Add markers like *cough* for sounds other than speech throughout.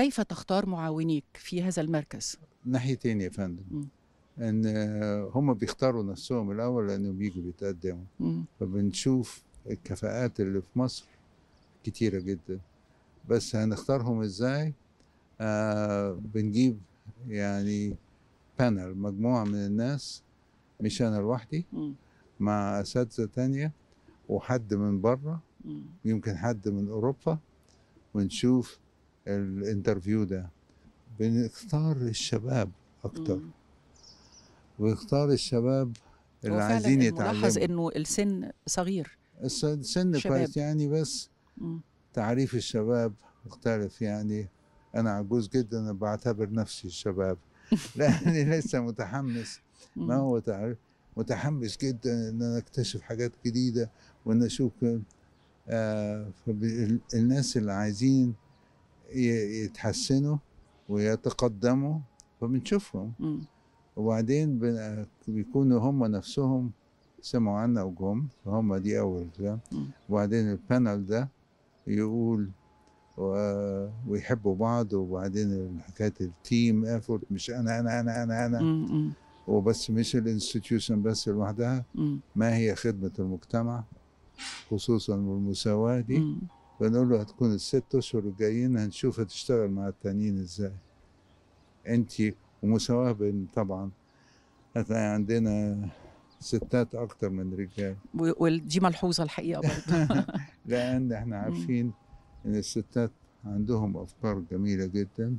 كيف تختار معاونيك في هذا المركز؟ ناحيتين يا فندم ان آه، هم بيختاروا نفسهم الاول لانهم بيجوا بيتقدموا فبنشوف الكفاءات اللي في مصر كتيره جدا بس هنختارهم ازاي؟ آه بنجيب يعني بانل مجموعه من الناس مش انا لوحدي مع اساتذه تانية وحد من بره يمكن حد من اوروبا ونشوف الانترفيو ده بنختار الشباب اكتر ونختار الشباب اللي عايزين يتعلموا ملاحظ انه السن صغير السن كويس يعني بس تعريف الشباب مختلف يعني انا عجوز جدا بعتبر نفسي الشباب *laughs* لاني لسه متحمس ما هو تعريف متحمس جدا ان انا اكتشف حاجات جديده وان اشوف آه الناس اللي عايزين يتحسنوا ويتقدموا فبنشوفهم وبعدين بيكونوا هم نفسهم سمعوا عنا وجم هم دي اول كلام وبعدين البانل ده يقول ويحبوا بعض وبعدين حكايه التيم ايفورت مش انا انا انا انا انا م. وبس مش الانستتيوشن بس لوحدها ما هي خدمه المجتمع خصوصا والمساواه دي م. بنقول له هتكون الست اشهر الجايين هنشوف هتشتغل مع التانيين ازاي انت ومساواه بين طبعا هتلاقي عندنا ستات اكتر من رجال ودي ملحوظه الحقيقه برضه *laughs* لان احنا عارفين ان الستات عندهم افكار جميله جدا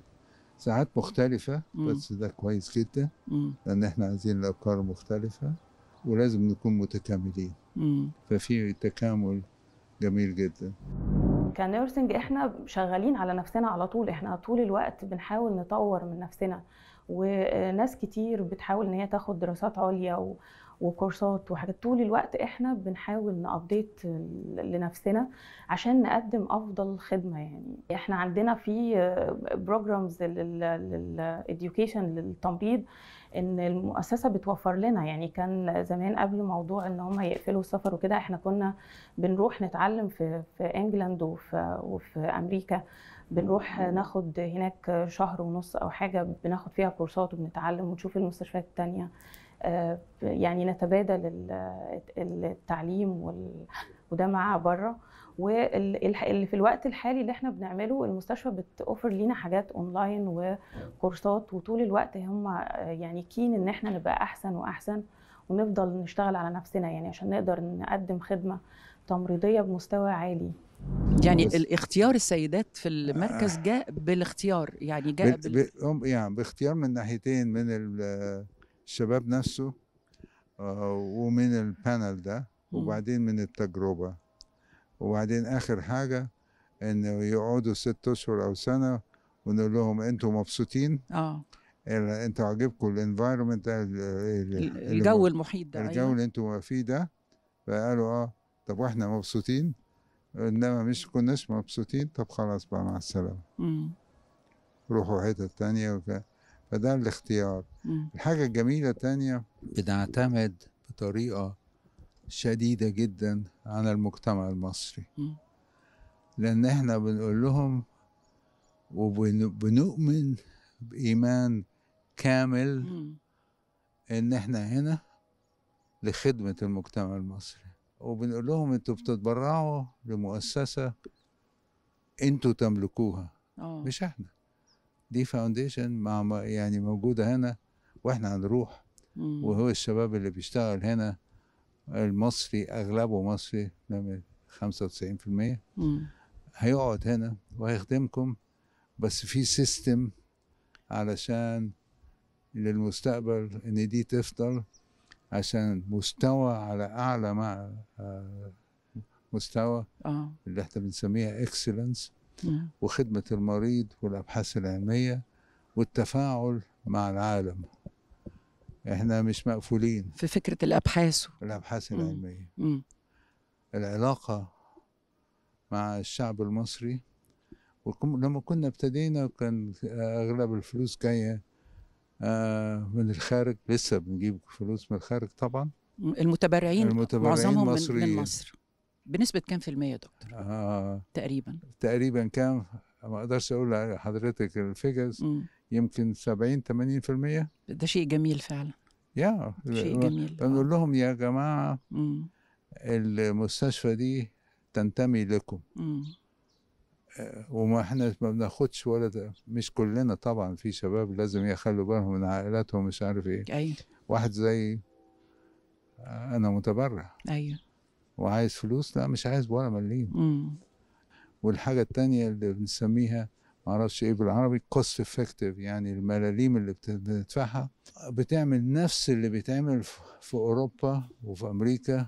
ساعات مختلفة بس ده كويس جدا لأن احنا عايزين الأفكار مختلفة ولازم نكون متكاملين ففي تكامل جميل جدا كنيرسنج احنا شغالين على نفسنا على طول احنا طول الوقت بنحاول نطور من نفسنا وناس كتير بتحاول ان هي تاخد دراسات عليا وكورسات وحاجات طول الوقت احنا بنحاول نابديت لنفسنا عشان نقدم افضل خدمه يعني احنا عندنا في بروجرامز للاديوكيشن للتمريض ان المؤسسه بتوفر لنا يعني كان زمان قبل موضوع ان هم يقفلوا السفر وكده احنا كنا بنروح نتعلم في في انجلاند وفي, وفي امريكا بنروح ناخد هناك شهر ونص او حاجه بناخد فيها كورسات وبنتعلم ونشوف المستشفيات التانيه آه، يعني نتبادل التعليم وده مع بره واللي في الوقت الحالي اللي احنا بنعمله المستشفى بتوفر لينا حاجات اونلاين وكورسات وطول الوقت هم آه، يعني كين ان احنا نبقى احسن واحسن ونفضل نشتغل على نفسنا يعني عشان نقدر نقدم خدمه تمريضيه بمستوى عالي يعني الاختيار السيدات في المركز آه. جاء بالاختيار يعني جاء بال... يعني باختيار من ناحيتين من الشباب نفسه آه، ومن البانل ده وبعدين من التجربه وبعدين اخر حاجه انه يقعدوا ست اشهر او سنه ونقول لهم انتوا مبسوطين اه انتوا عاجبكم الانفايرمنت الجو المحيط ده الجو أيوة. اللي انتوا فيه ده فقالوا اه طب واحنا مبسوطين انما مش كناش مبسوطين طب خلاص بقى مع السلامه روحوا حتت تانية وكده فده الاختيار الحاجة الجميلة تانية بنعتمد بطريقة شديدة جدا على المجتمع المصري لأن احنا بنقول لهم وبنؤمن بإيمان كامل إن احنا هنا لخدمة المجتمع المصري وبنقول لهم انتوا بتتبرعوا لمؤسسة انتوا تملكوها أوه. مش احنا دي فاونديشن مع يعني موجوده هنا واحنا هنروح وهو الشباب اللي بيشتغل هنا المصري اغلبه مصري 95% هيقعد هنا وهيخدمكم بس في سيستم علشان للمستقبل ان دي تفضل عشان مستوى على اعلى مع آه، مستوى آه. اللي احنا بنسميها اكسلنس نعم. وخدمة المريض والأبحاث العلمية والتفاعل مع العالم احنا مش مقفولين في فكرة الأبحاث الأبحاث العلمية العلاقة مع الشعب المصري ولما كنا ابتدينا كان أغلب الفلوس جاية آه، من الخارج لسه بنجيب فلوس من الخارج طبعا المتبرعين, المتبرعين معظمهم من مصر بنسبه كام في المية يا دكتور؟ آه تقريبا تقريبا كام ما اقدرش اقول لحضرتك الفيجرز يمكن 70 80% ده شيء جميل فعلا يا شيء جميل آه. بنقول لهم يا جماعه المستشفى دي تنتمي لكم آه، وما احنا ما بناخدش ولا ده. مش كلنا طبعا في شباب لازم يخلوا بالهم من عائلاتهم مش عارف ايه ايوه واحد زي انا متبرع ايوه وعايز فلوس لا مش عايز ولا مليم والحاجه الثانيه اللي بنسميها معرفش ايه بالعربي كوست افكتيف يعني الملاليم اللي بتدفعها بتعمل نفس اللي بيتعمل في اوروبا وفي امريكا